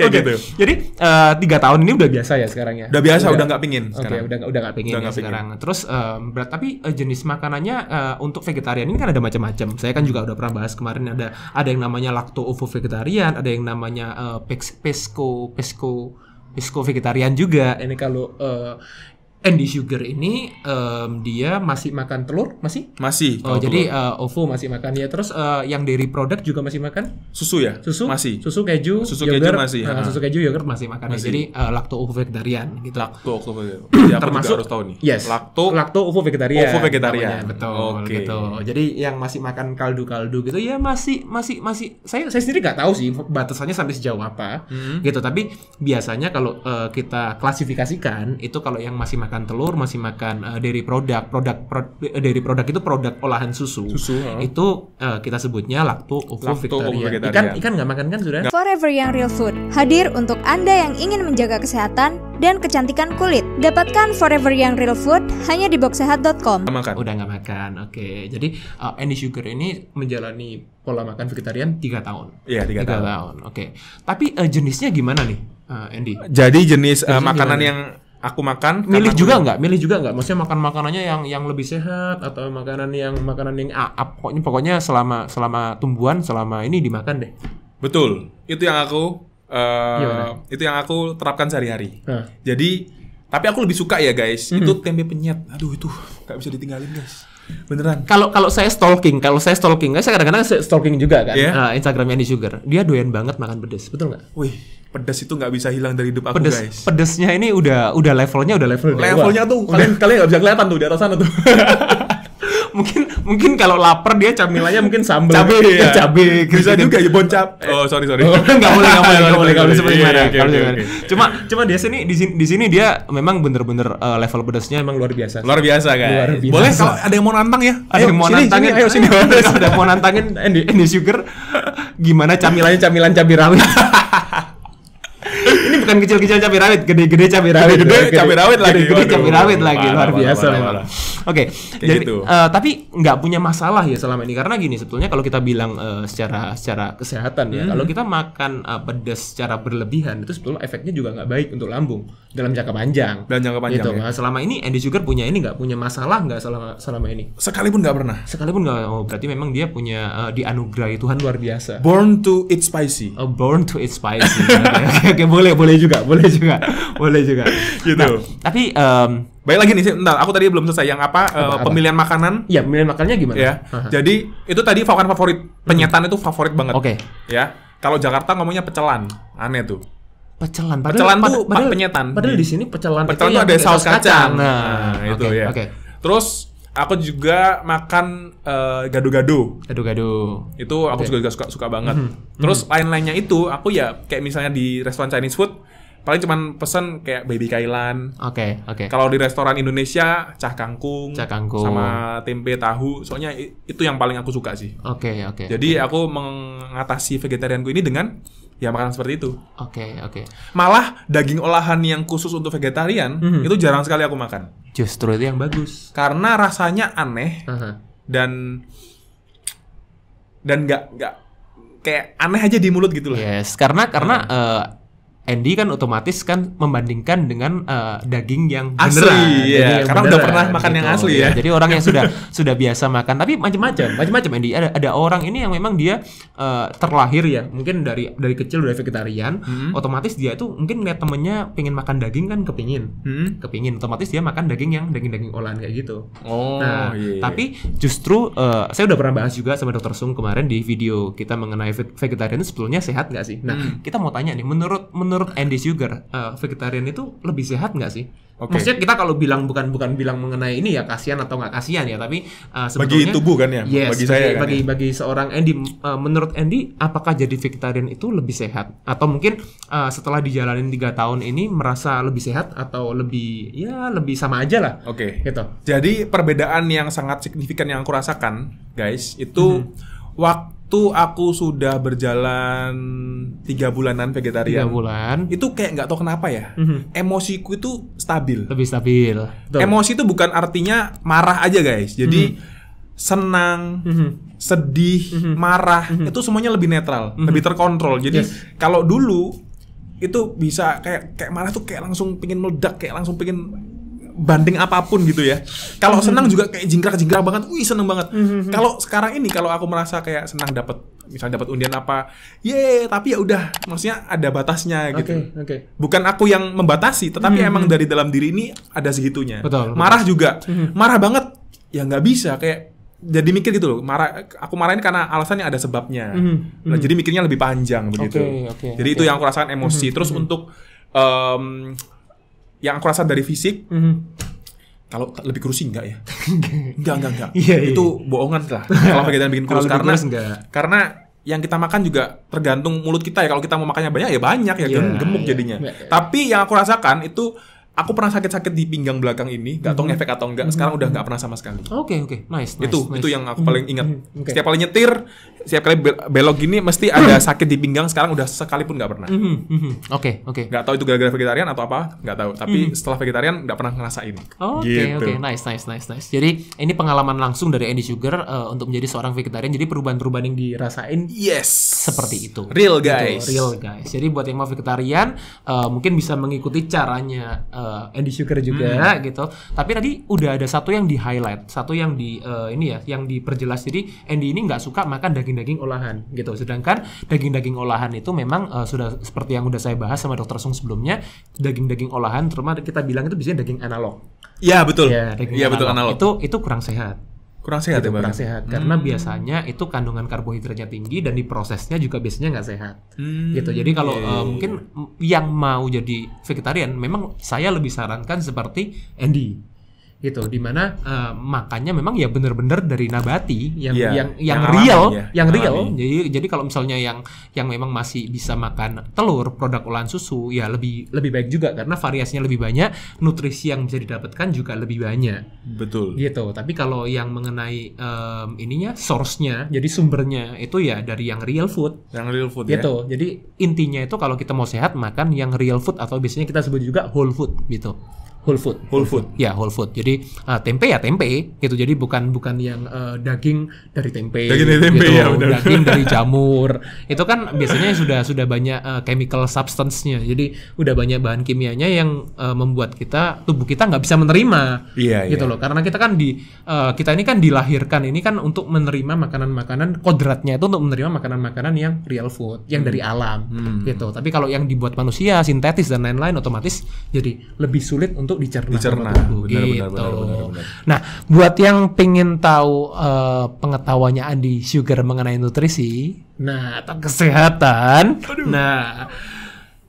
Iya, iya. gitu. Jadi uh, tiga tahun ini udah biasa ya sekarang ya. Udah biasa, udah nggak pingin. Oke, okay, udah udah nggak pingin ya gak sekarang. Pingin. Terus um, berat tapi uh, jenis makanannya uh, untuk vegetarian ini kan ada macam-macam. Saya kan juga udah pernah bahas kemarin ada ada yang namanya lacto ovo vegetarian, ada yang namanya uh, pesco pesco pesco vegetarian juga. Ini kalau uh, Andy Sugar ini um, dia masih makan telur masih? Masih. Oh jadi uh, OVO masih makan ya. Terus uh, yang dari produk juga masih makan? Susu ya? Susu masih. Susu keju. Susu yogurt, keju masih. Uh, susu keju yogurt masih makan. Ya. Masih. Ya. Jadi uh, lakto OVO vegetarian gitu. Lakto OVO vegetarian. *clears throat* Termasuk harus tahu nih. Yes. Lakto lakto OVO vegetarian. OVO vegetarian. Namanya, betul. Okay. Gitu. Jadi yang masih makan kaldu-kaldu gitu ya masih masih masih saya saya sendiri nggak tahu sih batasannya sampai sejauh apa hmm. gitu. Tapi biasanya kalau uh, kita klasifikasikan itu kalau yang masih makan telur, masih makan uh, dairy produk, produk pro, eh, dairy produk itu produk olahan susu. Susu. Uh. Itu uh, kita sebutnya lakto ovo vegetarian. Ikan ikan nggak makan kan sudah? Forever yang real food hadir untuk anda yang ingin menjaga kesehatan dan kecantikan kulit. Dapatkan Forever yang real food hanya di boxsehat.com. Makan. Udah nggak makan. Oke. Jadi uh, Andy Sugar ini menjalani pola makan vegetarian tiga tahun. Iya tiga tahun. tahun. Oke. Okay. Tapi uh, jenisnya gimana nih, uh, Andy? Jadi jenis uh, makanan gimana? yang aku makan milih juga nggak milih juga nggak maksudnya makan makanannya yang yang lebih sehat atau makanan yang makanan yang ah, pokoknya pokoknya selama selama tumbuhan selama ini dimakan deh betul itu yang aku uh, itu yang aku terapkan sehari-hari huh. jadi tapi aku lebih suka ya guys -hmm. itu tempe penyet aduh itu nggak bisa ditinggalin guys beneran kalau kalau saya stalking kalau saya stalking guys, saya kadang-kadang stalking juga kan yeah. Iya. uh, Instagramnya di Sugar dia doyan banget makan pedes betul nggak wih pedas itu nggak bisa hilang dari hidup aku pedes, guys. Pedesnya ini udah udah levelnya udah level Levelnya dewa. tuh udah. kalian kalian nggak bisa kelihatan tuh di atas sana tuh. *laughs* mungkin mungkin kalau lapar dia camilannya mungkin sambal cabe ya. cabe gitu. bisa juga ya boncap eh. oh sorry sorry oh, nggak boleh nggak boleh nggak boleh nggak boleh seperti iya, mana iya, cuma cuma dia sini di sini di sini dia memang bener-bener uh, level pedasnya emang luar biasa luar biasa kan luar biasa. boleh kalau ada yang mau nantang ya ada yang mau nantangin ayo sini *laughs* ada yang mau nantangin Andy Andy Sugar gimana camilannya camilan cabai rawit *laughs* bukan kecil-kecil cabai rawit, gede-gede cabai rawit. Gede-gede cabai rawit lagi. Gede-gede cabai rawit lagi luar biasa memang. Oke. Jadi gitu. eh, tapi nggak punya masalah ya selama ini karena gini sebetulnya kalau kita bilang eh, secara secara kesehatan ya, hmm. kalau kita makan eh, pedas secara berlebihan itu sebetulnya efeknya juga nggak baik untuk lambung dalam jangka panjang. Dalam jangka panjang. Gitu. Ya. Nah, selama ini Andy Sugar punya ini nggak punya masalah nggak selama selama ini? Sekalipun nggak pernah. Sekalipun nggak. Oh berarti memang dia punya uh, dianugerahi Tuhan luar biasa. Born to eat spicy. Oh, born to eat spicy. *laughs* oke, okay, boleh boleh juga, boleh juga, boleh juga. gitu. Nah, tapi um, Baik lagi nih, bentar, aku tadi belum selesai yang apa, eh, apa, uh, apa? pemilihan makanan. Iya, pemilihan makannya gimana? Ya. Jadi itu tadi favorit favorit penyetan hmm. itu favorit banget. Oke. Okay. Ya. Kalau Jakarta ngomongnya pecelan, aneh tuh. Pecelan. Padahal, pecelan tuh padahal, penyetan. Padahal di hmm. sini pecelan, pecelan itu, ada saus kacang. kacang. Nah, nah itu ya. Okay. Terus aku juga makan gado eh, gado-gado. Gado-gado. Itu aku okay. juga suka suka banget. Mm -hmm. Terus mm -hmm. lain-lainnya itu aku ya kayak misalnya di restoran Chinese food paling cuman pesen kayak baby kailan. Oke, okay, oke. Okay. Kalau di restoran Indonesia cah kangkung, cah kangkung sama tempe tahu. Soalnya itu yang paling aku suka sih. Oke, okay, oke. Okay, Jadi okay. aku mengatasi vegetarianku ini dengan ya makanan seperti itu. Oke, okay, oke. Okay. Malah daging olahan yang khusus untuk vegetarian mm -hmm. itu jarang sekali aku makan. Justru itu yang bagus. Karena rasanya aneh uh -huh. dan dan nggak nggak kayak aneh aja di mulut gitu loh. Yes, karena karena uh -huh. uh, Andy kan otomatis kan membandingkan dengan uh, daging yang asli, beneran, iya. yang karena beneran, udah pernah makan gitu. yang asli iya, ya. Jadi orang yang sudah *laughs* sudah biasa makan, tapi macam-macam, macam-macam Andy. Ada ada orang ini yang memang dia uh, terlahir ya, mungkin dari dari kecil udah vegetarian, hmm. otomatis dia itu mungkin lihat temennya pengen makan daging kan kepingin, hmm. kepingin, otomatis dia makan daging yang daging-daging olahan kayak gitu. Oh, nah, iya. iya. tapi justru uh, saya udah pernah bahas juga sama Dokter Sung kemarin di video kita mengenai vegetarian itu sebetulnya sehat nggak sih? Nah, hmm. kita mau tanya nih, menurut menurut menurut Andy Sugar uh, vegetarian itu lebih sehat nggak sih? Okay. Maksudnya kita kalau bilang bukan bukan bilang mengenai ini ya kasihan atau nggak kasihan ya, tapi uh, bagi tubuh kan ya, yes, bagi saya bagi, kan bagi, ya? bagi seorang Andy uh, menurut Andy apakah jadi vegetarian itu lebih sehat atau mungkin uh, setelah dijalanin tiga tahun ini merasa lebih sehat atau lebih ya lebih sama aja lah. Oke. Okay. Gitu. Jadi perbedaan yang sangat signifikan yang aku rasakan, guys, itu mm -hmm waktu aku sudah berjalan tiga bulanan vegetarian. Tiga bulan. Itu kayak nggak tau kenapa ya. Mm-hmm. Emosiku itu stabil. Lebih stabil. Betul. Emosi itu bukan artinya marah aja guys. Jadi mm-hmm. senang, mm-hmm. sedih, mm-hmm. marah mm-hmm. itu semuanya lebih netral, mm-hmm. lebih terkontrol. Jadi yes. kalau dulu itu bisa kayak kayak marah tuh kayak langsung pingin meledak, kayak langsung pingin banding apapun gitu ya. Kalau mm -hmm. senang juga kayak jingkrak-jingkrak banget, wih seneng banget. Mm -hmm. Kalau sekarang ini kalau aku merasa kayak senang dapat misalnya dapat undian apa, ye tapi ya udah, maksudnya ada batasnya gitu. Okay, okay. Bukan aku yang membatasi, tetapi mm -hmm. emang mhm. dari dalam diri ini ada segitunya. Betul, marah juga, mm -hmm. marah banget ya nggak bisa kayak jadi mikir gitu loh marah aku marahin karena alasannya ada sebabnya mm -hmm. nah, jadi mikirnya lebih panjang begitu okay, okay, jadi okay. itu yang aku rasakan emosi mm -hmm. terus mm -hmm. untuk um, yang aku rasa dari fisik mm -hmm. kalau lebih kurus enggak ya *laughs* enggak enggak enggak iya, iya itu iya. bohongan lah *laughs* kalau kita bikin kurus karena kurus karena yang kita makan juga tergantung mulut kita ya kalau kita mau makannya banyak ya banyak ya yeah, iya, gemuk yeah. jadinya yeah, yeah. tapi yang aku rasakan itu aku pernah sakit-sakit di pinggang belakang ini, nggak tahu mm-hmm. ngefek atau enggak. Mm-hmm. Sekarang udah nggak pernah sama sekali. Oke okay, oke, okay. nice, nice. Itu nice. itu yang aku paling mm-hmm. ingat. okay. Setiap kali nyetir, setiap kali belok gini mesti ada hmm. sakit di pinggang sekarang udah sekalipun nggak pernah. Hmm, hmm, oke oke. Nggak tahu itu gara-gara vegetarian atau apa nggak tahu. Tapi mm setelah vegetarian nggak pernah ngerasa ini. Oke oh, oke nice nice nice nice. Jadi ini pengalaman langsung dari Andy Sugar uh, untuk menjadi seorang vegetarian. Jadi perubahan-perubahan yang dirasain. Yes. Seperti itu. Real gitu, guys. Gitu, real guys. Jadi buat yang mau vegetarian uh, mungkin bisa mengikuti caranya uh, Andy Sugar juga mm. gitu. Tapi tadi udah ada satu yang di highlight, satu yang di uh, ini ya yang diperjelas. Jadi Andy ini nggak suka makan daging daging-daging olahan gitu. Sedangkan daging-daging olahan itu memang uh, sudah seperti yang udah saya bahas sama dokter Sung sebelumnya, daging-daging olahan terutama kita bilang itu biasanya daging analog. Iya, betul. Iya, ya, analog. betul analog. Itu itu kurang sehat kurang sehat gitu, ya kurang sehat hmm. karena biasanya itu kandungan karbohidratnya tinggi dan diprosesnya juga biasanya nggak sehat hmm. gitu jadi kalau yeah. Iya, uh, iya, mungkin iya. yang mau jadi vegetarian memang saya lebih sarankan seperti Andy gitu dimana uh, eh, makannya memang ya bener-bener dari nabati yang yeah, yang yang, yang real ya. yang real alami. jadi jadi kalau misalnya yang yang memang masih bisa makan telur produk olahan susu ya lebih lebih baik juga karena variasinya lebih banyak nutrisi yang bisa didapatkan juga lebih banyak betul gitu tapi kalau yang mengenai um, ininya source-nya jadi sumbernya itu ya dari yang real food yang real food ya. gitu ya? jadi intinya itu kalau kita mau sehat makan yang real food atau biasanya kita sebut juga whole food gitu whole food. Whole food. Ya, whole food. Jadi uh, tempe ya tempe gitu. Jadi bukan bukan yang uh, daging dari tempe. Daging dari tempe gitu. ya, benar. Daging dari *laughs* jamur. Itu kan biasanya sudah sudah banyak uh, chemical substance-nya. Jadi udah banyak bahan kimianya yang uh, membuat kita tubuh kita nggak bisa menerima. yeah, iya. gitu yeah. loh. Karena kita kan di uh, kita ini kan dilahirkan ini kan untuk menerima makanan-makanan kodratnya itu untuk menerima makanan-makanan yang real food, yang hmm. dari alam hmm. gitu. Tapi kalau yang dibuat manusia, sintetis dan lain-lain otomatis jadi lebih sulit untuk untuk dicerna. Dicerna. Benar, benar, gitu. benar, benar, benar, benar. Nah, buat yang pengen tahu uh, pengetahuannya Andi Sugar mengenai nutrisi, nah atau kesehatan, Aduh. nah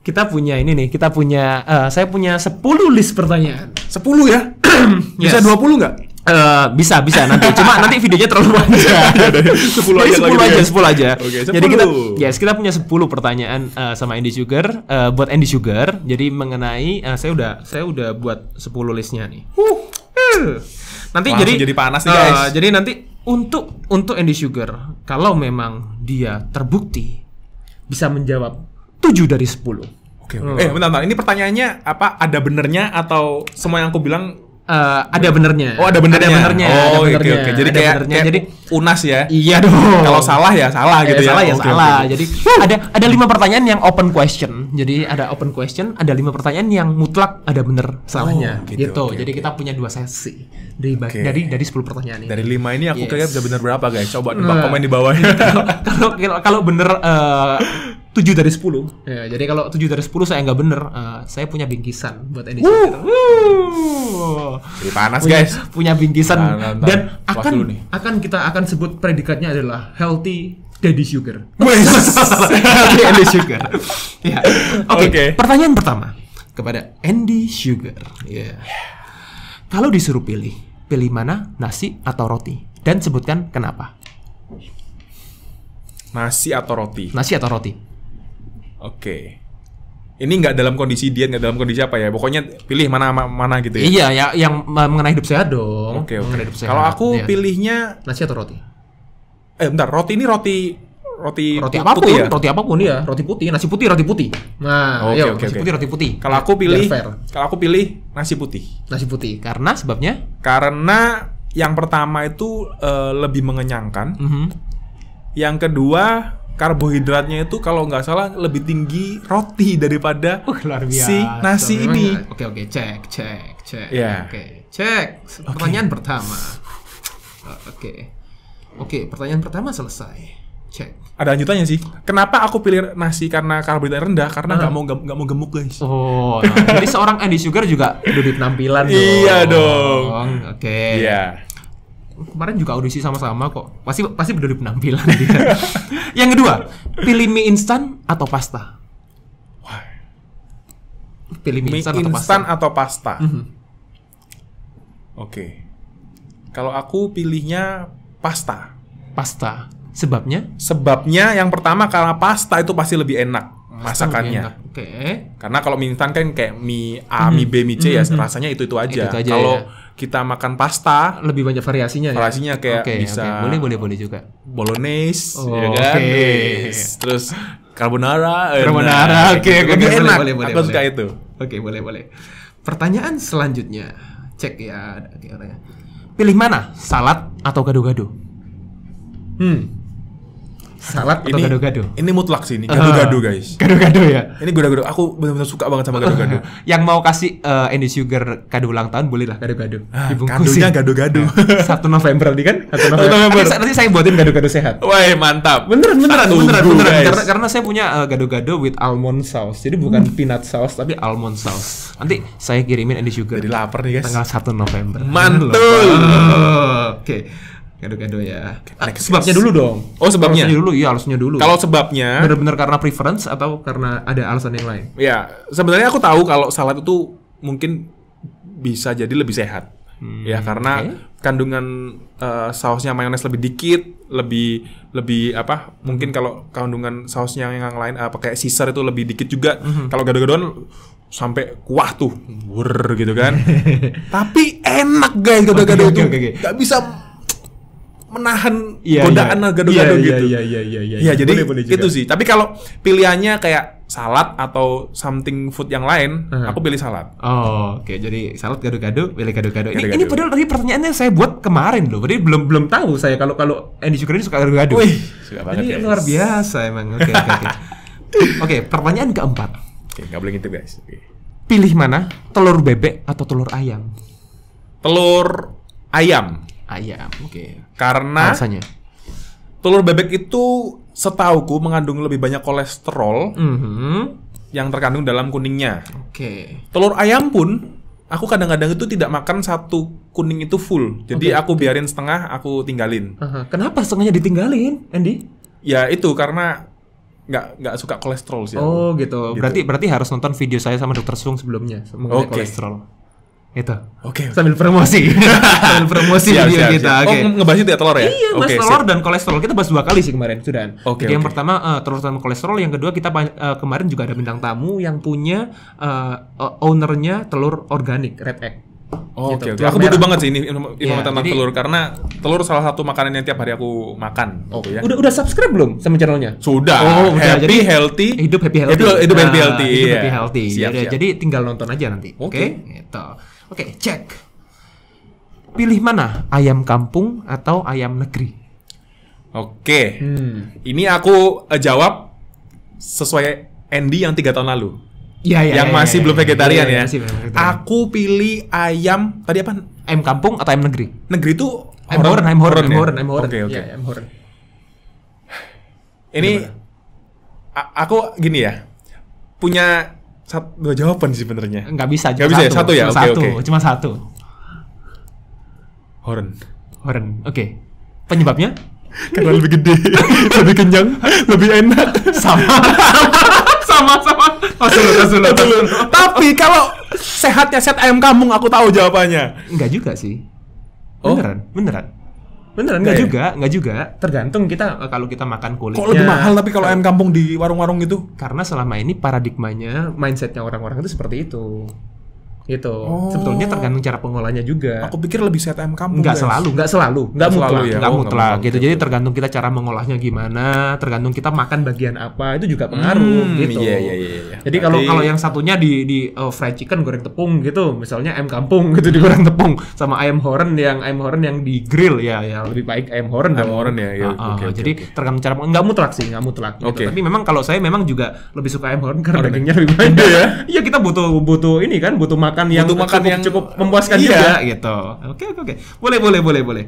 kita punya ini nih, kita punya, uh, saya punya 10 list pertanyaan. 10 ya? *clears throat* Bisa yes. Bisa 20 nggak? Uh, bisa bisa nanti cuma nanti videonya terlalu panjang *laughs* iya, iya, iya. sepuluh ya. aja sepuluh aja sepuluh aja okay, 10. jadi kita yes kita punya sepuluh pertanyaan uh, sama Andy Sugar uh, buat Andy Sugar jadi mengenai uh, saya udah saya udah buat sepuluh listnya nih hmm. nanti jadi jadi panas nih guys uh, jadi nanti untuk untuk Andy Sugar kalau memang dia terbukti bisa menjawab tujuh dari sepuluh okay, okay. Hmm. eh bentar, bentar. Ini pertanyaannya apa? Ada benernya atau semua yang aku bilang uh, ada benernya. Oh, ada benernya. Ada benernya. Oh, oke oke. Oke, oke. Jadi ada kayak, kayak jadi unas ya. Iya dong. Kalau salah ya salah gitu eh, ya. Salah ya okay, salah. Jadi ada ada lima pertanyaan yang open question. Jadi ada open question, ada lima pertanyaan yang mutlak ada bener salahnya. Oh, gitu. gitu. Okay, jadi okay. kita punya dua sesi dari okay. dari dari 10 pertanyaan ini. Dari 5 ini aku yes. kira bisa bener berapa guys? Coba tebak nah, komen di bawah. *laughs* Kalau kalau bener eh, uh, 7 dari 10. Ya, jadi kalau 7 dari 10 saya nggak bener, uh, saya punya bingkisan buat edisi. Sugar. Jadi panas punya, guys. Punya bingkisan nah, nah, nah. dan akan akan kita akan sebut predikatnya adalah healthy daddy sugar. *laughs* healthy daddy sugar. ya. Oke. Okay. Okay. Pertanyaan pertama kepada Andy Sugar. Yeah. yeah. Kalau disuruh pilih pilih mana, nasi atau roti? Dan sebutkan kenapa. Nasi atau roti? Nasi atau roti. Oke. Ini nggak dalam kondisi diet, nggak dalam kondisi apa ya? Pokoknya pilih mana mana gitu ya? Iya, ya, yang mengenai hidup sehat dong. Oke, oke. Kalau aku ya. pilihnya... Nasi atau roti? Eh, bentar. Roti ini roti roti roti apapun, putih ya? roti apapun ya, roti putih, nasi putih, roti putih. Nah, okay, okay, nasi okay. putih, roti putih. Kalau aku pilih, kalau aku pilih nasi putih. Nasi putih, karena sebabnya? Karena yang pertama itu uh, lebih mengenyangkan. Mm -hmm. Yang kedua karbohidratnya itu kalau nggak salah lebih tinggi roti daripada uh, luar biasa. si nasi ini. Oke oke okay, cek cek cek. Yeah. Oke okay. cek. Pertanyaan okay. pertama. Oke uh, oke okay, pertanyaan pertama selesai. Cek. Ada lanjutannya sih. Kenapa aku pilih nasi karena karbohidrat rendah? Karena nggak mau nggak mau gemuk guys. Oh, *laughs* nah, jadi seorang Andy Sugar juga udah di penampilan dong. Iya dong. Oke. Okay. Iya. Kemarin juga audisi sama-sama kok. Pasti pasti berdiri penampilan dia. *laughs* Yang kedua, pilih mie instan atau pasta? Pilih mie, mie instan, atau pasta? atau pasta? Mm -hmm. Oke. Kalau aku pilihnya pasta. Pasta Sebabnya? Sebabnya yang pertama karena pasta itu pasti lebih enak masakannya. Oke. Okay. Karena kalau mie instan kan kayak mie A, mie B, mie C -hmm. ya mm-hmm. rasanya itu itu aja. Itu aja kalau ya. kita makan pasta lebih banyak variasinya. Ya? Variasinya ya? kayak okay, bisa okay. boleh boleh boleh juga bolognese, oh, ya kan? Okay. Terus carbonara. Eh, carbonara. Nah, oke, okay, lebih okay, enak. Boleh, boleh, boleh. itu. Oke, okay, boleh boleh. Pertanyaan selanjutnya, cek ya. Pilih mana, salad atau gado-gado? Hmm salad ini, atau gado-gado? Ini mutlak sih ini ah. gado-gado guys. Gado-gado ya. Ini gado-gado. Aku benar-benar suka banget sama gado-gado. *laughs* yang mau kasih uh, Andy Sugar kado ulang tahun bolehlah gado-gado. Ah, kadonya ya. gado-gado. *laughs* Iya. Satu November nih kan? Satu November. Nanti, saya buatin gado-gado sehat. Wah mantap. Beneran beneran Satu beneran beneran. Karena, karena saya punya uh, gado-gado with almond sauce. Jadi bukan hmm. peanut sauce tapi almond sauce. Nanti saya kirimin Andy Sugar. Jadi lapar nih guys. Tanggal satu November. Mantul. Oke. Okay. Gado-gado ya. Ah, sebabnya dulu dong. Oh sebabnya. Alasnya dulu, iya alasnya dulu. Kalau sebabnya. benar-benar karena preference atau karena ada alasan yang lain? Ya sebenarnya aku tahu kalau salad itu mungkin bisa jadi lebih sehat. Hmm, ya karena okay. kandungan uh, sausnya mayones lebih dikit, lebih lebih apa? Hmm. Mungkin kalau kandungan sausnya yang yang lain apa eh, kayak sisar itu lebih dikit juga. Hmm. Kalau gado-gadoan sampai kuah tuh, wur gitu kan. *laughs* Tapi enak guys gado-gado okay, itu. Okay, okay. Gak bisa menahan yeah, iya. godaan yeah. gado-gado yeah, iya, gitu. Iya iya, iya iya iya. Ya jadi boleh, boleh itu sih. Tapi kalau pilihannya kayak salad atau something food yang lain, uh-huh. aku pilih salad. Oh, oke. Okay. Jadi salad gado-gado, pilih gado-gado. Ini, gado-gado. ini padahal tadi pertanyaannya saya buat kemarin loh. Berarti belum belum tahu saya kalau kalau Andy ini suka gado-gado. Wih, suka banget. Ini ya. luar biasa emang. Oke, okay, oke. Okay, oke, *laughs* okay, pertanyaan keempat. Oke, okay, nggak boleh gitu, guys. Okay. Pilih mana? Telur bebek atau telur ayam? Telur ayam ayam. Oke. Okay. Karena telur bebek itu setauku mengandung lebih banyak kolesterol mm -hmm. yang terkandung dalam kuningnya. Oke. Okay. Telur ayam pun aku kadang-kadang itu tidak makan satu kuning itu full. Jadi okay. aku biarin setengah, aku tinggalin. Uh -huh. Kenapa setengahnya ditinggalin, Andy? Ya itu karena nggak nggak suka kolesterol sih. Oh gitu. gitu. Berarti berarti harus nonton video saya sama dokter Sung sebelumnya mengenai okay. kolesterol itu oke okay, sambil promosi *laughs* sambil promosi siap, video siap, kita siap. Okay. oh ngebahasnya tidak telur ya iya okay, bahas telur siap. dan kolesterol kita bahas dua kali sih kemarin sudah okay, okay. yang pertama uh, telur sama kolesterol yang kedua kita uh, kemarin juga ada bintang tamu yang punya uh, ownernya telur organik red egg Oh, gitu. Oke, okay, okay. aku butuh merah. banget sih ini informasi iya, yeah, tentang telur karena telur salah satu makanan yang tiap hari aku makan. Oke gitu okay, ya. Udah udah subscribe belum sama channelnya? Sudah. Oh, happy jadi, healthy. Hidup happy healthy. Hidup, hidup nah, happy ah, healthy. Hidup yeah. happy healthy. Siap, jadi, siap. jadi tinggal nonton aja nanti. Oke. Okay. Okay? Gitu. Oke, cek. Pilih mana? Ayam kampung atau ayam negeri? Oke. Hmm. Ini aku uh, jawab sesuai Andy yang tiga tahun lalu. Iya, iya. Yang iya, iya, iya. ya, masih ya, belum vegetarian ya. ya. Masih vegetarian. Aku pilih ayam tadi apa? Ayam kampung atau ayam negeri? Negeri itu ayam horon, ayam horon, ayam horon, ayam horon. Oke, oke. Ayam horon. Ini aku gini ya. Punya dua jawaban sih sebenarnya. Nggak bisa. Nggak bisa ya? satu. ya satu ya. Cuma okay, satu. Okay. Cuma satu. Horen. Horen. Oke. Okay. Penyebabnya? Karena lebih gede, *laughs* lebih kenyang, lebih enak. Sama. *laughs* sama sama. Tasulu, tasulu, tasulu. *laughs* Tapi kalau sehatnya set ayam kampung aku tahu jawabannya. Enggak juga sih. Oh. Beneran, beneran. Beneran nggak juga, nggak juga. Tergantung kita eh, kalau kita makan kulitnya. Kok lebih mahal tapi kalau ayam kampung di warung-warung gitu? Karena selama ini paradigmanya, mindsetnya orang-orang itu seperti itu gitu. Oh. Sebetulnya tergantung cara pengolahnya juga. Aku pikir lebih sehat ayam kampung. Nggak selalu, nggak selalu, nggak mutlak, ya. nggak oh, mutlak gitu. Jadi tergantung kita cara mengolahnya gimana, tergantung kita makan bagian apa itu juga hmm, pengaruh hmm, gitu. Iya, iya, iya, iya. Jadi kalau kalau yang satunya di di uh, fried chicken goreng tepung gitu, misalnya ayam kampung gitu digoreng tepung sama ayam horen yang ayam horen yang di grill ya ya lebih baik ayam horen. Ayam horen ya. ya. Uh, ah, uh, ah, okay, jadi okay. tergantung cara nggak mutlak sih, nggak mutlak. Gitu. Okay. Tapi memang kalau saya memang juga lebih suka ayam horen karena dagingnya lebih banyak. ya. Iya kita butuh butuh ini kan butuh makan makan yang butuh makan cukup, yang cukup memuaskan iya, juga gitu. Oke oke oke. Boleh boleh boleh boleh.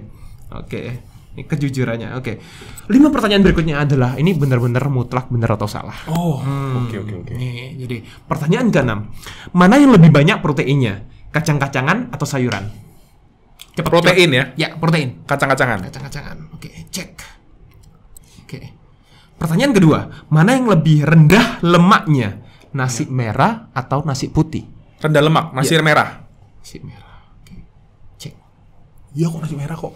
Oke. Ini kejujurannya. Oke. Lima pertanyaan berikutnya adalah ini benar-benar mutlak benar atau salah. Oh. Hmm. Oke oke oke. Jadi pertanyaan keenam. Mana yang lebih banyak proteinnya? Kacang-kacangan atau sayuran? Cepet, protein cepet. ya? Ya, protein. Kacang-kacangan. Kacang-kacangan. Oke, cek. Oke. Pertanyaan kedua, mana yang lebih rendah lemaknya? Nasi merah atau nasi putih? rendah lemak, nasi ya. merah. Nasi merah. Oke. Cek. Iya kok nasi merah kok.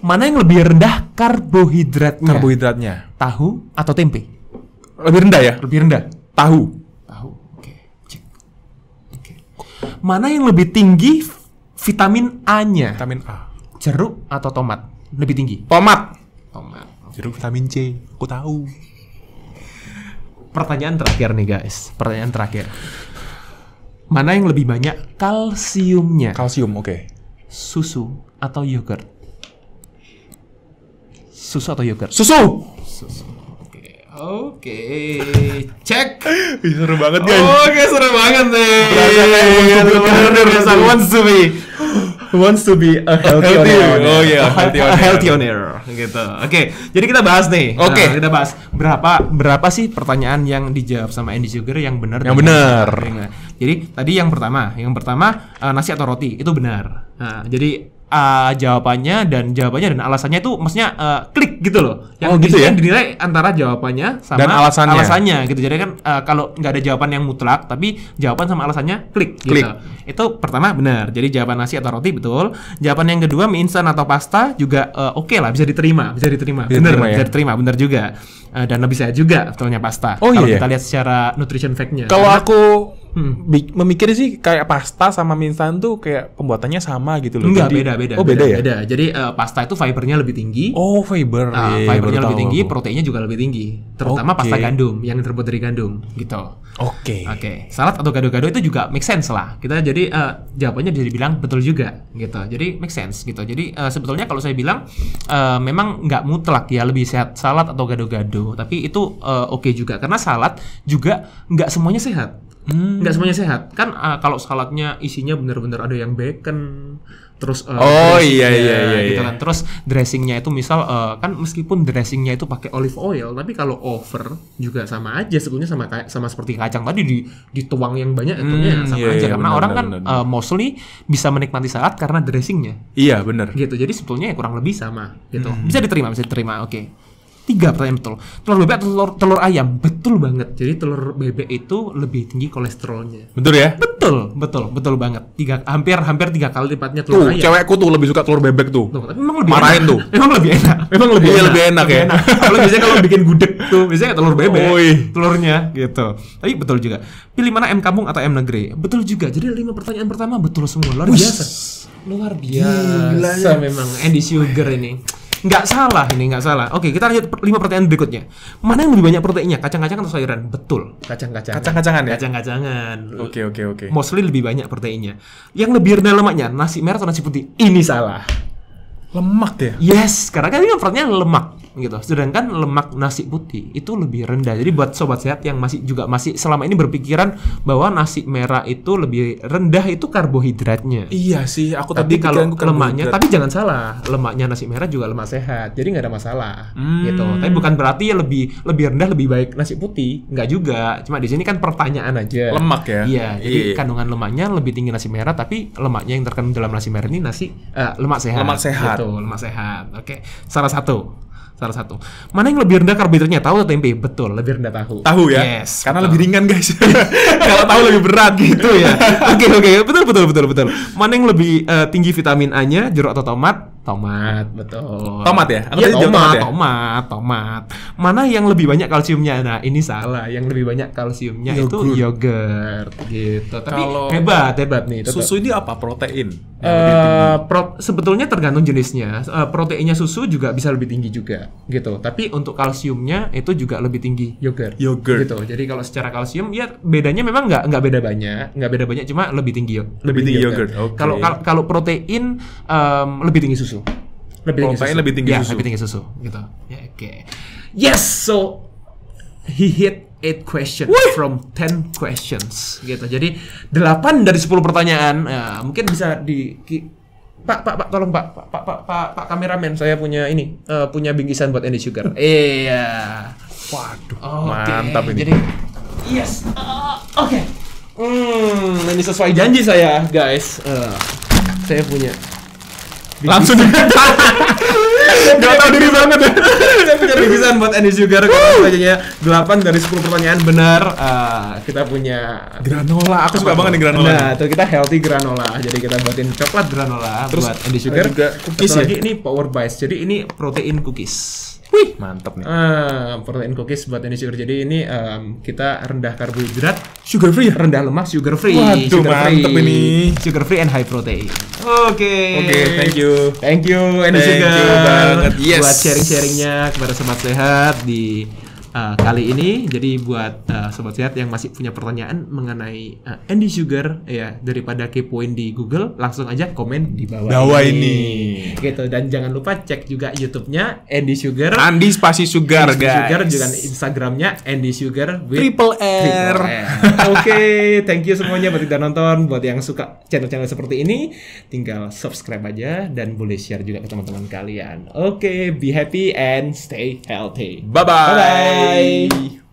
Mana yang lebih rendah karbohidratnya? Karbohidratnya. Tahu atau tempe? Lebih rendah ya? Lebih rendah. Tahu. Tahu. Oke. Cek. Oke. Mana yang lebih tinggi vitamin A-nya? Vitamin A. Jeruk atau tomat? Lebih tinggi. Tomat. Tomat. Okay. Jeruk vitamin C. Aku tahu. Pertanyaan terakhir nih guys. Pertanyaan terakhir Mana yang lebih banyak kalsiumnya? Kalsium, oke. Okay. Susu atau yogurt? Susu atau yogurt? Susu. Susu. Oke, cek. seru banget guys. Oke, okay, seru banget nih. Berasa kayak wants to be wants to be a healthy, on air. Oh iya, yeah, healthy on air. gitu. Oke, okay, jadi kita bahas nih. Nah, oke, okay. nah, kita bahas berapa berapa sih pertanyaan yang dijawab sama Andy Sugar yang benar? Yang benar. Jadi tadi yang pertama, yang pertama uh, nasi atau roti itu benar. Nah, jadi uh, jawabannya dan jawabannya dan alasannya itu maksudnya uh, klik gitu loh. Yang oh, gitu ya? dinilai antara jawabannya sama dan alasannya. alasannya gitu. Jadi kan uh, kalau nggak ada jawaban yang mutlak tapi jawaban sama alasannya klik, gitu. klik. gitu. Itu pertama benar. Jadi jawaban nasi atau roti betul. Jawaban yang kedua mie instan atau pasta juga uh, oke okay lah bisa diterima, bisa diterima. Bisa benar, diterima, ya? bisa diterima, benar juga. dan lebih sehat juga contohnya pasta. Oh, kalau iya. kita lihat secara nutrition fact-nya. Kalau aku hmm. memikir sih kayak pasta sama instan tuh kayak pembuatannya sama gitu loh. Enggak, beda beda. Oh, beda, beda ya? Beda. Jadi uh, pasta itu fibernya lebih tinggi. Oh, fiber. Uh, fibernya lebih tinggi, aku. proteinnya juga lebih tinggi. Terutama okay. pasta gandum yang terbuat dari gandum gitu. Oke. Okay. Oke. Okay. Salad atau gado-gado itu juga make sense lah. Kita jadi uh, jawabannya bisa dibilang betul juga gitu. Jadi make sense gitu. Jadi uh, sebetulnya kalau saya bilang uh, memang nggak mutlak ya lebih sehat salad atau gado-gado, tapi itu uh, oke okay juga karena salad juga nggak semuanya sehat. Hmm. Nggak semuanya sehat. Kan uh, kalau saladnya isinya benar-benar ada yang bacon, terus uh, oh iya, iya iya iya gitu iya. kan. Terus dressingnya itu misal uh, kan meskipun dressingnya itu pakai olive oil, tapi kalau over juga sama aja sebetulnya sama kayak sama seperti kacang tadi di dituang yang banyak tentunya hmm, sama iya, aja iya, karena bener, orang kan bener. Uh, eh, mostly bisa menikmati salad karena dressingnya. Iya, benar. Gitu. Jadi sebetulnya ya kurang lebih sama gitu. Hmm. Bisa diterima, bisa diterima. Oke. Okay tiga pertanyaan betul telur bebek atau telur, telur ayam betul banget jadi telur bebek itu lebih tinggi kolesterolnya betul ya betul betul betul banget tiga hampir hampir tiga kali lipatnya telur tuh, ayam cewekku tuh lebih suka telur bebek tuh, tuh tapi memang lebih marahin enak. tuh *laughs* memang lebih enak memang lebih iya, enak. lebih enak ya. lebih ya kalau *laughs* biasanya kalau bikin gudeg tuh biasanya telur bebek Oi. telurnya gitu tapi betul juga pilih mana M kampung atau M negeri betul juga jadi lima pertanyaan pertama betul semua luar biasa luar biasa Gila, ya. memang Andy Sugar ini Nggak salah ini, nggak salah. Oke, kita lanjut lima pertanyaan berikutnya. Mana yang lebih banyak proteinnya, kacang-kacangan atau sayuran? Betul. Kacang-kacangan. Kacang-kacangan ya? Kacang-kacangan. Oke, okay, oke, okay, oke. Okay. Mostly lebih banyak proteinnya. Yang lebih rendah lemaknya, nasi merah atau nasi putih? Ini salah. Lemak ya? Yes, karena kan ini kan pertanyaan lemak gitu. Sedangkan lemak nasi putih itu lebih rendah. Jadi buat sobat sehat yang masih juga masih selama ini berpikiran bahwa nasi merah itu lebih rendah itu karbohidratnya. Iya sih, aku tapi tadi kalau lemaknya, tapi jangan salah, lemaknya nasi merah juga lemak sehat. Jadi nggak ada masalah hmm. gitu. Tapi bukan berarti ya lebih lebih rendah lebih baik nasi putih, nggak juga. Cuma di sini kan pertanyaan aja. Lemak ya. Iya, jadi iya. kandungan lemaknya lebih tinggi nasi merah tapi lemaknya yang terkandung dalam nasi merah ini nasi uh, lemak sehat. Lemak sehat. Gitu, lemak sehat. Oke. Salah satu salah satu. Mana yang lebih rendah karbohidratnya? Tahu atau tempe? Betul, lebih rendah tahu. Tahu ya? Yes. Karena betul. lebih ringan, guys. *laughs* Kalau tahu lebih berat gitu ya. *laughs* Oke, okay, oke. Okay. Betul, betul, betul, betul. Mana yang lebih uh, tinggi vitamin A-nya? Jeruk atau tomat? Tomat, betul. Tomat ya? Aku ya, tomat, tomat, ya? tomat, tomat. Mana yang lebih banyak kalsiumnya? Nah, ini salah. Yang lebih banyak kalsiumnya yogurt. itu yogurt gitu. Tapi Kalo hebat, hebat nih. Tetap. Susu ini apa? Protein. Uh, pro sebetulnya tergantung jenisnya. Uh, proteinnya susu juga bisa lebih tinggi juga gitu. Tapi untuk kalsiumnya itu juga lebih tinggi yogurt. Yogurt. Gitu. Jadi kalau secara kalsium ya bedanya memang nggak nggak beda banyak, nggak beda banyak cuma lebih tinggi lebih, lebih tinggi yogurt. Kalau okay. kalau protein um, lebih tinggi susu susu. Lebih tinggi susu. lebih tinggi ya, susu. lebih tinggi susu gitu. Ya, oke. Okay. Yes, so he hit eight questions What? from 10 questions gitu. Jadi 8 dari 10 pertanyaan. Nah, mungkin bisa di Pak, Pak, Pak, tolong Pak, Pak, Pak, Pak, Pak, Pak kameramen, saya punya ini, uh, punya bingkisan buat Andy Sugar. *laughs* Iya. Waduh, okay. mantap ini. Jadi, yes, uh, oke. Okay. Hmm, ini sesuai janji saya, guys. Uh, saya punya Iya. langsung di *laughs* Gak tau diri banget ya Saya punya revisan buat Andy Sugar Kayaknya 8 dari 10 pertanyaan benar uh, Kita punya Granola, aku suka banget nih granola Nah, tuh kita healthy granola Jadi kita buatin coklat granola Terus buat Andy Sugar Cookies ya? Ini power bites, jadi ini protein cookies Wih, mantep nih. Uh, protein cookies buat Indonesia. Jadi ini um, kita rendah karbohidrat, sugar free, ya? rendah lemak, sugar free. Waduh, sugar mantep free. ini. Sugar free and high protein. Oke. Okay. Oke, okay, thank you. Thank you, energy thank sugar. you banget. Yes. Buat sharing-sharingnya kepada sobat sehat di uh, kali ini. Jadi buat uh, sobat sehat yang masih punya pertanyaan mengenai uh, Andy Sugar ya daripada kepoin di Google, langsung aja komen di bawah, bawah ini. ini. Gitu dan jangan lupa cek juga YouTube-nya Andy Sugar. Andy spasi Sugar Andy guys. Sugar juga Instagramnya Andy Sugar with triple R. *laughs* Oke, okay, thank you semuanya buat yang nonton, buat yang suka channel-channel seperti ini, tinggal subscribe aja dan boleh share juga ke teman-teman kalian. Oke, okay, be happy and stay healthy. Bye bye. bye, -bye. Bye.